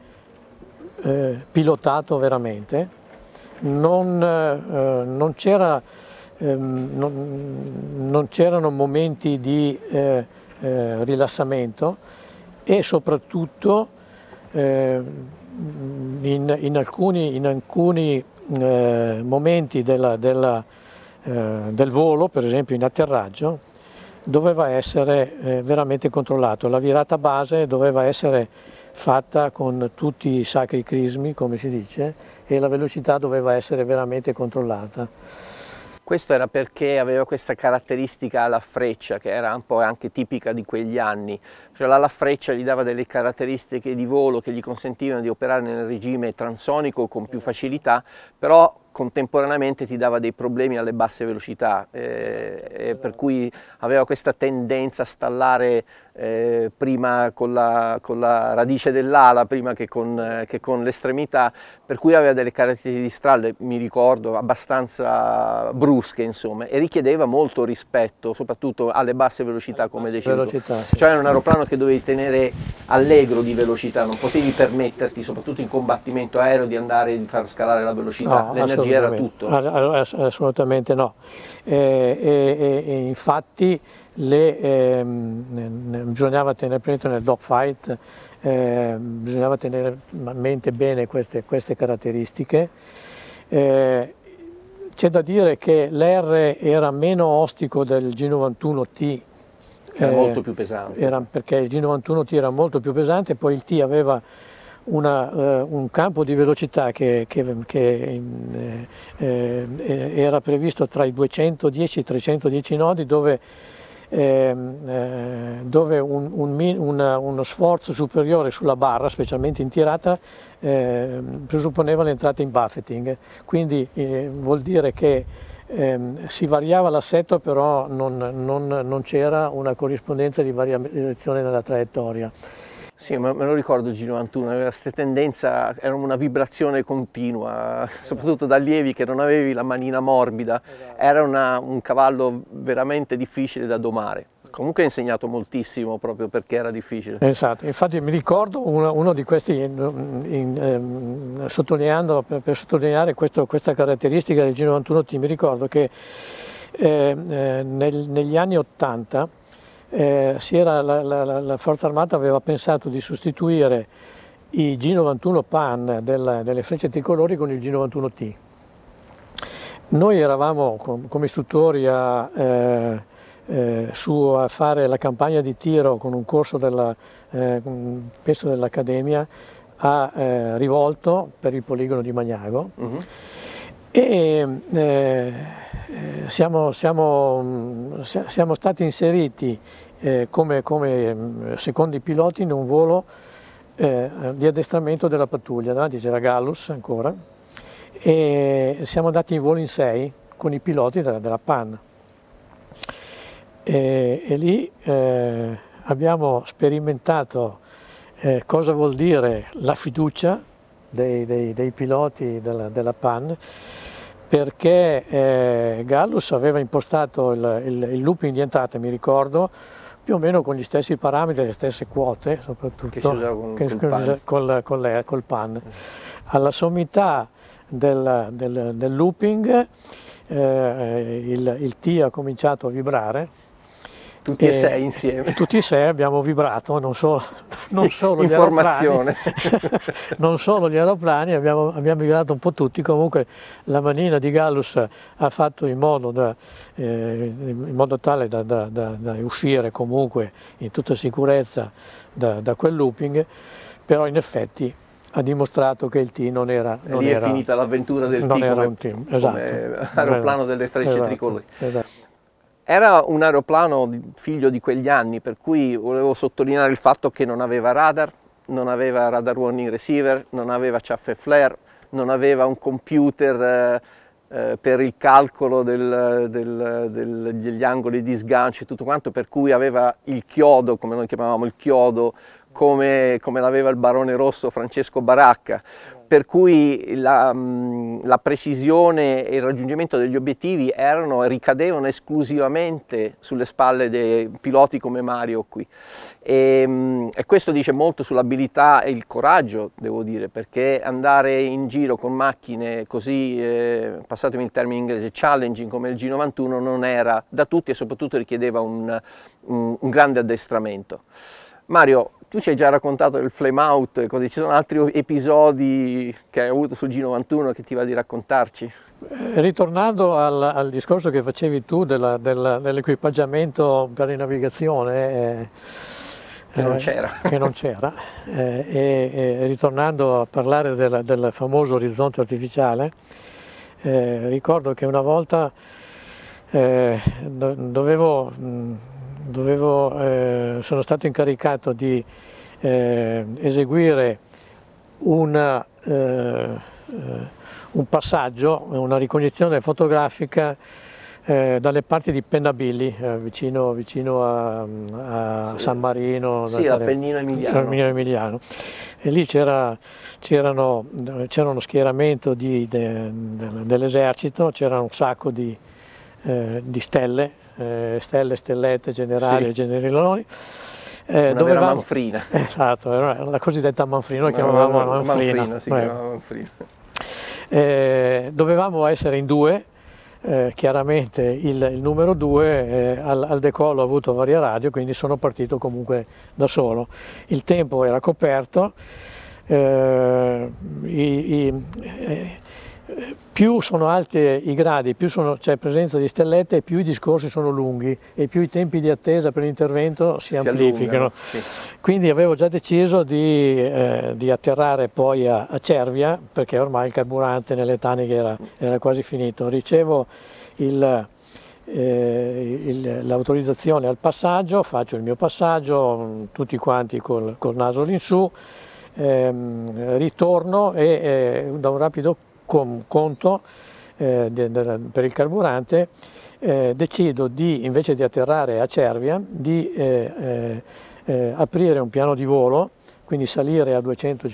eh, pilotato veramente, eh, ehm, non, non c'erano momenti di eh, rilassamento e soprattutto eh, in, in, alcuni, in alcuni eh, momenti della, della, eh, del volo, per esempio in atterraggio, doveva essere eh, veramente controllato. La virata base doveva essere fatta con tutti i sacri crismi, come si dice, e la velocità doveva essere veramente controllata. Questo era perché aveva questa caratteristica alla freccia, che era un po' anche tipica di quegli anni. Cioè l'ala freccia gli dava delle caratteristiche di volo che gli consentivano di operare nel regime transonico con più facilità, però contemporaneamente ti dava dei problemi alle basse velocità, eh, per cui aveva questa tendenza a stallare eh, prima con la, con la radice dell'ala, prima che con, eh, che con l'estremità, per cui aveva delle caratteristiche di stralle, mi ricordo, abbastanza brusche, insomma, e richiedeva molto rispetto, soprattutto alle basse velocità, come dicevo. Sì. Cioè era un aeroplano che dovevi tenere allegro di velocità, non potevi permetterti, soprattutto in combattimento aereo, di andare e di far scalare la velocità. No, gira tutto. Ass assolutamente no. Eh, e, e, infatti le, eh, bisognava tenere presente nel dogfight, eh, bisognava tenere a mente bene queste, queste caratteristiche. Eh, c'è da dire che l'R era meno ostico del G91T era molto eh, più pesante. Era perché il G91T era molto più pesante, poi il T aveva una, eh, un campo di velocità che, che, che eh, eh, era previsto tra i 210 e i 310 nodi dove ehm, eh, dove un, un, una, uno sforzo superiore sulla barra, specialmente in tirata, eh, presupponeva l'entrata in buffeting, quindi eh, vuol dire che eh, si variava l'assetto però non, non, non c'era una corrispondenza di variazione nella traiettoria. Sì, me lo ricordo il G91, aveva questa tendenza, era una vibrazione continua, soprattutto da allievi che non avevi la manina morbida, esatto. era una, un cavallo veramente difficile da domare. Comunque ha insegnato moltissimo proprio perché era difficile. Esatto, infatti mi ricordo uno, uno di questi, in, in, eh, sottolineando, per, per sottolineare questo, questa caratteristica del Gino Antuno, mi ricordo che ehm, eh, nel, negli anni 80 eh, era, la, la, la, Forza Armata aveva pensato di sostituire i G91 PAN della, delle frecce tricolori con il G91T. Noi eravamo com, come istruttori a, eh, eh, su a fare la campagna di tiro con un corso della, eh, dell'Accademia a eh, Rivolto per il poligono di Magnago. Uh mm-hmm. -huh. e, eh, eh, siamo, siamo, mm, siamo, stati inseriti eh, come, come, mm, secondi piloti in un volo eh, di addestramento della pattuglia, davanti c'era Gallus ancora, e siamo andati in volo in sei con i piloti della, della PAN. E, e lì eh, abbiamo sperimentato eh, cosa vuol dire la fiducia dei, dei, dei piloti della, della PAN perché eh, Gallus aveva impostato il, il, il looping di entrata, mi ricordo, più o meno con gli stessi parametri, le stesse quote, soprattutto che si usava con, che, col, col, pan. Alla sommità del, del, del looping eh, eh il, il T ha cominciato a vibrare, tutti e, e sei insieme. Tutti e sei abbiamo vibrato, non solo, <laughs> non solo gli aeroplani. <laughs> non solo gli aeroplani, abbiamo, abbiamo, vibrato un po' tutti. Comunque la manina di Gallus ha fatto in modo, da, eh, in modo tale da, da, da, uscire comunque in tutta sicurezza da quel looping, però in effetti ha dimostrato che il T non era... Non e lì è finita l'avventura del T come, team, esatto, come aeroplano delle frecce esatto, tricolori. Esatto. Era un aeroplano figlio di quegli anni, per cui volevo sottolineare il fatto che non aveva radar, non aveva radar warning receiver, non aveva ciaffe flare, non aveva un computer eh, eh, per il calcolo del, del, del, degli angoli di sgancio e tutto quanto, per cui aveva il chiodo, come noi chiamavamo il chiodo, come, come l'aveva il barone rosso Francesco Baracca, per cui la, mm, la, precisione e il raggiungimento degli obiettivi erano e ricadevano esclusivamente sulle spalle dei piloti come Mario qui. E, mm, e questo dice molto sull'abilità e il coraggio, devo dire, perché andare in giro con macchine così, eh, passatemi il termine inglese, challenging come il G91 non era da tutti e soprattutto richiedeva un, un, un grande addestramento. Mario, tu ci hai già raccontato del flame out, così. ci sono altri episodi che hai avuto sul G91 che ti va di raccontarci? Eh, ritornando al, al discorso che facevi tu dell'equipaggiamento per la navigazione, eh, che non eh, c'era. <laughs> che non c'era. Eh, e, e, ritornando a parlare del, del famoso orizzonte artificiale, eh, ricordo che una volta eh, dovevo mh, dovevo, eh, sono stato incaricato di eh, eseguire una, eh, un passaggio, una ricognizione fotografica eh, dalle parti di Pennabilli, eh, vicino, vicino, a, a sì. San Marino, sì, l'Appennino Emiliano. Emiliano. E lì c'era, uno schieramento de, dell'esercito, c'era un sacco di, eh, di stelle eh, Stelle, Stellette, Generali e sì. Generiloni. Eh, una dovevamo... manfrina. <laughs> Esatto, era la cosiddetta manfrina, noi chiamavamo manfrina. manfrina, si chiamava manfrina. Eh, dovevamo essere in due, eh, chiaramente il, il, numero due eh, al, al, decollo ha avuto varia radio, quindi sono partito comunque da solo. Il tempo era coperto, eh, i, i, eh, più sono alti i gradi, più c'è presenza di stellette, più i discorsi sono lunghi e più i tempi di attesa per l'intervento si, si, amplificano. Sì. Quindi avevo già deciso di, eh, di atterrare poi a, a, Cervia, perché ormai il carburante nelle taniche era, era quasi finito. Ricevo eh, l'autorizzazione al passaggio, faccio il mio passaggio, tutti quanti col, col naso all'insù, ehm, ritorno e eh, da un rapido conto eh, de, de, per il carburante, eh, decido di, invece di atterrare a Cervia, di eh, eh, eh, aprire un piano di volo, quindi salire a, 200,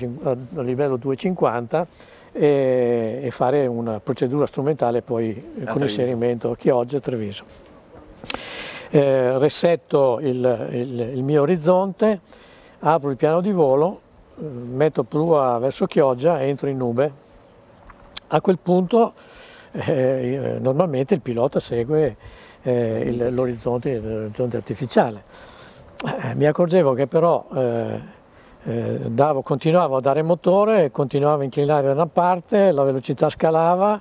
a livello 250 e, e, fare una procedura strumentale poi a con inserimento Chioggia e Treviso. Eh, resetto il, il, il, mio orizzonte, apro il piano di volo, metto prua verso Chioggia e entro in nube a quel punto eh, normalmente il pilota segue eh, l'orizzonte, artificiale. Eh, mi accorgevo che però eh, eh, davo, continuavo a dare motore, continuavo a inclinare da una parte, la velocità scalava,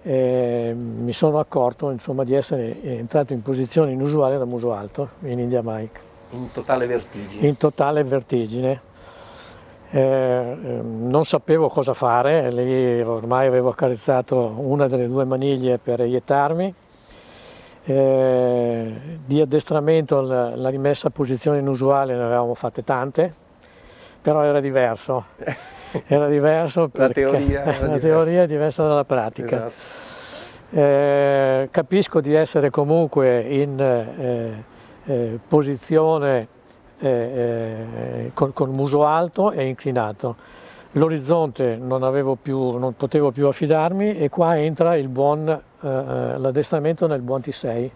eh, mi sono accorto insomma, di essere entrato in posizione inusuale da muso alto in India Mike. In totale vertigine? In totale vertigine. Eh, ehm, non sapevo cosa fare, lì ormai avevo accarezzato una delle due maniglie per ietarmi. Eh, di addestramento la, la rimessa a posizione inusuale ne avevamo fatte tante, però era diverso. <laughs> Era diverso perché <laughs> la teoria, la teoria è diversa dalla pratica. Esatto. Eh, capisco di essere comunque in eh, eh, posizione eh, col, eh, col, muso alto e inclinato. L'orizzonte non, non, potevo più affidarmi e qua entra buon, eh, eh, l'addestramento nel buon T6,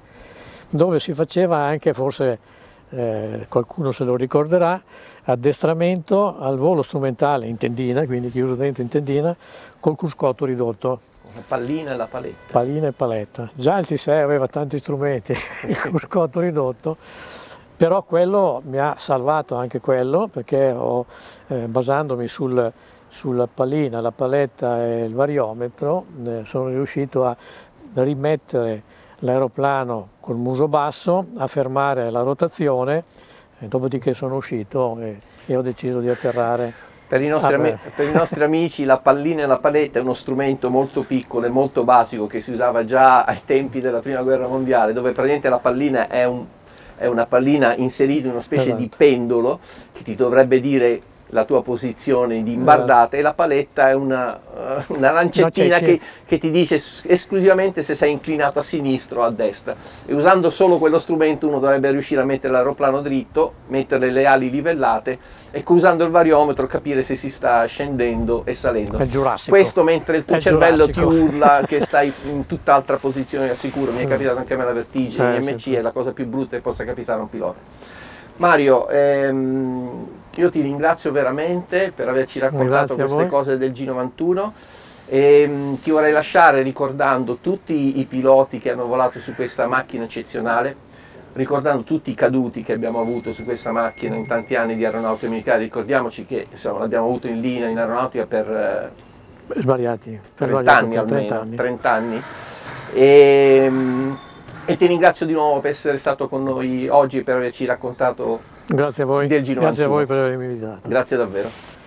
dove si faceva anche, forse eh, qualcuno se lo ricorderà, addestramento al volo strumentale in tendina, quindi chiuso dentro in tendina, col cruscotto ridotto. La pallina e la paletta. Pallina e paletta. Già il T6 aveva tanti strumenti, <laughs> il cruscotto ridotto però quello mi ha salvato anche quello perché ho, eh, basandomi sul, sulla pallina, la paletta e il variometro eh, sono riuscito a rimettere l'aeroplano col muso basso, a fermare la rotazione, dopodiché sono uscito e, e ho deciso di atterrare per i, nostri, ah, per i, nostri, amici la pallina e la paletta è uno strumento molto piccolo e molto basico che si usava già ai tempi della prima guerra mondiale, dove praticamente la pallina è un è una pallina inserita in una specie esatto. di pendolo che ti dovrebbe dire la tua posizione di imbardata e la paletta è una, eh, una lancettina no, che, che, ti dice esclusivamente se sei inclinato a sinistra o a destra e usando solo quello strumento uno dovrebbe riuscire a mettere l'aeroplano dritto, mettere le ali livellate e usando il variometro capire se si sta scendendo e salendo. È giurassico. Questo mentre il tuo è cervello giurassico. ti urla che <laughs> stai in tutt'altra posizione, assicuro, mi è capitato anche a me la vertigine, eh, l'MC sì. è la cosa più brutta che possa capitare a un pilota. Mario, ehm, io ti ringrazio veramente per averci raccontato queste cose del G91 e ehm, ti vorrei lasciare ricordando tutti i piloti che hanno volato su questa macchina eccezionale, ricordando tutti i caduti che abbiamo avuto su questa macchina in tanti anni di aeronautica militare, ricordiamoci che insomma, l'abbiamo avuto in linea in aeronautica per eh, svariati, per 30 anni almeno, 30 anni. 30 anni. E, e ti ringrazio di nuovo per essere stato con noi oggi e per averci raccontato Grazie a voi. Del Giro Grazie a voi per avermi invitato. Grazie davvero.